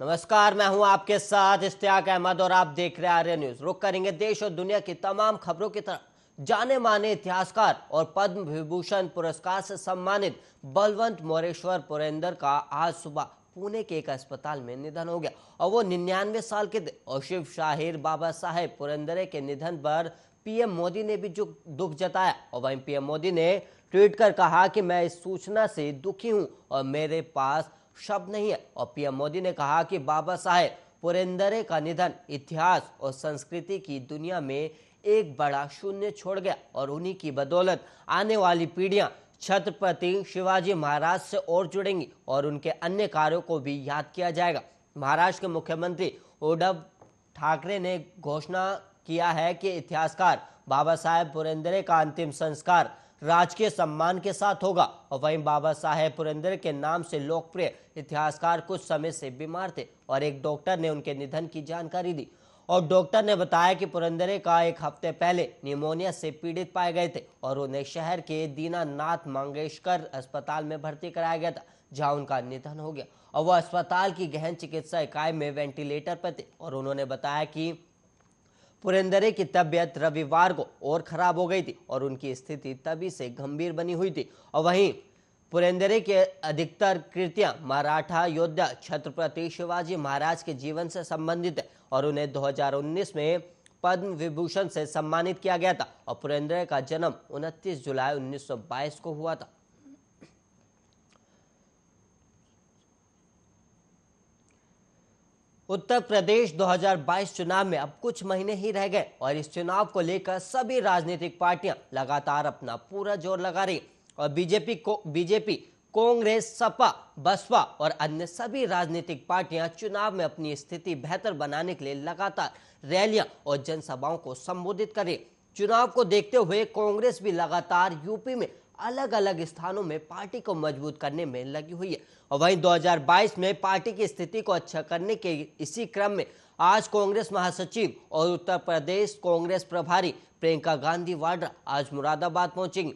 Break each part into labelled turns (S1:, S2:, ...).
S1: नमस्कार मैं हूं आपके साथ इश्तियाक अहमद और आप देख रहे आर्य न्यूज रुक करेंगे देश और दुनिया की तमाम खबरों की तरफ जाने माने इतिहासकार और पद्म विभूषण पुरस्कार से सम्मानित बलवंत मोरेश्वर पुरेंदर का आज सुबह पुणे के एक अस्पताल में निधन हो गया और वो निन्यानवे साल के थे और शिव शाहिर बाबा साहेब पुरंदरे के निधन पर पीएम मोदी ने भी जो दुख जताया और वहीं पीएम मोदी ने ट्वीट कर कहा कि मैं इस सूचना से दुखी हूं और मेरे पास शब्द नहीं है और पीएम मोदी ने कहा कि बाबा साहेब पुरेंदरे का निधन इतिहास और संस्कृति की दुनिया में एक बड़ा शून्य छोड़ गया और उन्हीं की बदौलत आने वाली पीढ़ियां छत्रपति शिवाजी महाराज से और जुड़ेंगी और उनके अन्य कार्यों को भी याद किया जाएगा महाराष्ट्र के मुख्यमंत्री उद्धव ठाकरे ने घोषणा किया है कि इतिहासकार बाबा साहेब पुरेंद्रे का अंतिम संस्कार राजकीय सम्मान के साथ होगा और वहीं बाबा साहेब पुरंदर के नाम से लोकप्रिय इतिहासकार कुछ समय से बीमार थे और एक डॉक्टर ने उनके निधन की जानकारी दी और डॉक्टर ने बताया कि पुरंदरे का एक हफ्ते पहले निमोनिया से पीड़ित पाए गए थे और उन्हें शहर के दीनानाथ मंगेशकर अस्पताल में भर्ती कराया गया था जहां उनका निधन हो गया और वह अस्पताल की गहन चिकित्सा इकाई में वेंटिलेटर पर थे और उन्होंने बताया कि पुरेंदरे की तबीयत रविवार को और खराब हो गई थी और उनकी स्थिति तभी से गंभीर बनी हुई थी और वहीं पुरेंदरे के अधिकतर कृतियां मराठा योद्धा छत्रपति शिवाजी महाराज के जीवन से संबंधित है और उन्हें 2019 में पद्म विभूषण से सम्मानित किया गया था और पुरेंद्र का जन्म 29 जुलाई 1922 को हुआ था उत्तर प्रदेश 2022 चुनाव में अब कुछ महीने ही रह गए और इस चुनाव को लेकर सभी राजनीतिक पार्टियां लगातार अपना पूरा जोर लगा रही और बीजेपी को बीजेपी कांग्रेस सपा बसपा और अन्य सभी राजनीतिक पार्टियां चुनाव में अपनी स्थिति बेहतर बनाने के लिए लगातार रैलियां और जनसभाओं को संबोधित कर रही चुनाव को देखते हुए कांग्रेस भी लगातार यूपी में अलग अलग स्थानों में पार्टी को मजबूत करने में लगी हुई है और वहीं 2022 में पार्टी की स्थिति को अच्छा करने के इसी क्रम में आज कांग्रेस महासचिव और उत्तर प्रदेश कांग्रेस प्रभारी प्रियंका गांधी वाड्रा आज मुरादाबाद पहुंचेंगी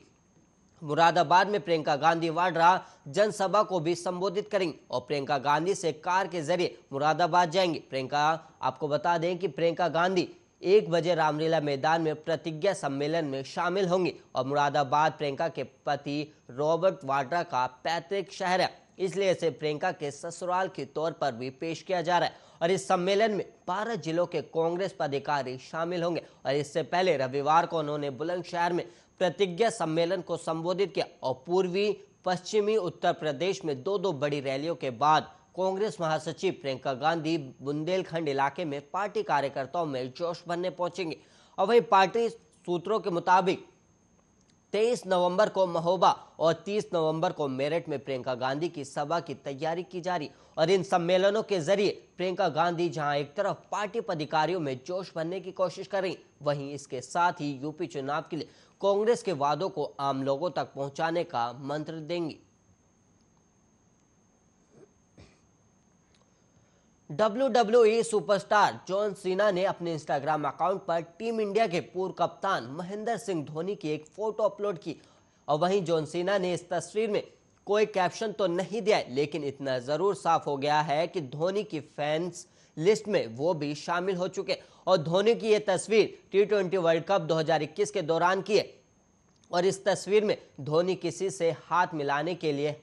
S1: मुरादाबाद में प्रियंका गांधी वाड्रा जनसभा को भी संबोधित करेंगे और प्रियंका गांधी से कार के जरिए मुरादाबाद जाएंगे प्रियंका आपको बता दें कि प्रियंका गांधी एक बजे रामलीला मैदान में प्रतिज्ञा सम्मेलन में शामिल होंगी और मुरादाबाद प्रियंका के पति रॉबर्ट वाड्रा का पैतृक शहर है इसलिए इसे प्रियंका के ससुराल के तौर पर भी पेश किया जा रहा है और इस सम्मेलन में बारह जिलों के कांग्रेस पदाधिकारी शामिल होंगे और इससे पहले रविवार को उन्होंने बुलंदशहर में प्रतिज्ञा सम्मेलन को संबोधित किया और पूर्वी पश्चिमी उत्तर प्रदेश में दो दो बड़ी रैलियों के बाद कांग्रेस महासचिव प्रियंका गांधी बुंदेलखंड इलाके में पार्टी कार्यकर्ताओं में जोश भरने पहुंचेंगे और वही पार्टी सूत्रों के मुताबिक 23 नवंबर को महोबा और 30 नवंबर को मेरठ में प्रियंका गांधी की सभा की तैयारी की जा रही और इन सम्मेलनों के जरिए प्रियंका गांधी जहां एक तरफ पार्टी पदाधिकारियों में जोश भरने की कोशिश कर रही वहीं इसके साथ ही यूपी चुनाव के लिए कांग्रेस के वादों को आम लोगों तक पहुंचाने का मंत्र देंगी W W superstar John Cena ने अपने इंस्टाग्राम अकाउंट पर टीम इंडिया के पूर्व कप्तान महेंद्र सिंह धोनी की एक फोटो अपलोड की और वहीं जॉन सीना ने इस तस्वीर में कोई कैप्शन तो नहीं दिया लेकिन इतना ज़रूर साफ हो गया है कि धोनी की फैंस लिस्ट में वो भी शामिल हो चुके और धोनी की ये तस्वीर टी ट्वेंटी वर्ल्ड कप 2021 के दौरान की है और इस तस्वीर में धोनी किसी से हाथ मिलाने के लिए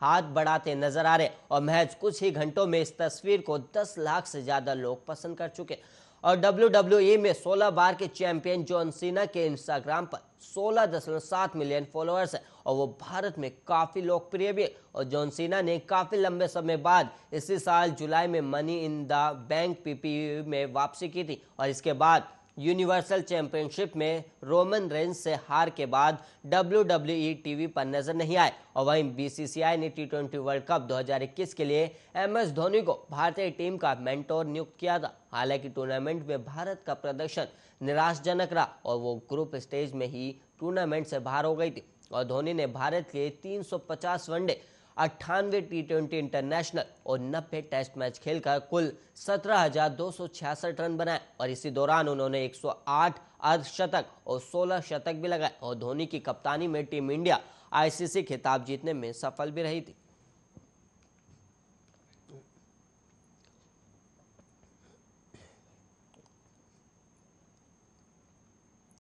S1: हाथ बढ़ाते नजर आ रहे और महज कुछ ही घंटों में इस तस्वीर को 10 लाख से ज्यादा लोग पसंद कर चुके और डब्ल्यू e में 16 बार के चैंपियन जॉन सीना के इंस्टाग्राम पर 16.7 मिलियन फॉलोअर्स है और वो भारत में काफ़ी लोकप्रिय भी है और जॉन सीना ने काफ़ी लंबे समय बाद इसी साल जुलाई में मनी इन द बैंक पीपी में वापसी की थी और इसके बाद यूनिवर्सल चैंपियनशिप में रोमन रेंज से हार के बाद डब्ल्यू डब्ल्यू टीवी पर नजर नहीं आए और वहीं बीसीसीआई ने टी ट्वेंटी वर्ल्ड कप 2021 के लिए एम एस धोनी को भारतीय टीम का मेंटोर नियुक्त किया था हालांकि टूर्नामेंट में भारत का प्रदर्शन निराशजनक रहा और वो ग्रुप स्टेज में ही टूर्नामेंट से बाहर हो गई थी और धोनी ने भारत के 350 वनडे अट्ठानवे टी ट्वेंटी इंटरनेशनल और नब्बे टेस्ट मैच खेलकर कुल सत्रह हजार दो सौ छियासठ रन बनाए और इसी दौरान उन्होंने एक सौ आठ अर्धशतक और सोलह शतक भी लगाए और धोनी की कप्तानी में टीम इंडिया आईसीसी खिताब जीतने में सफल भी रही थी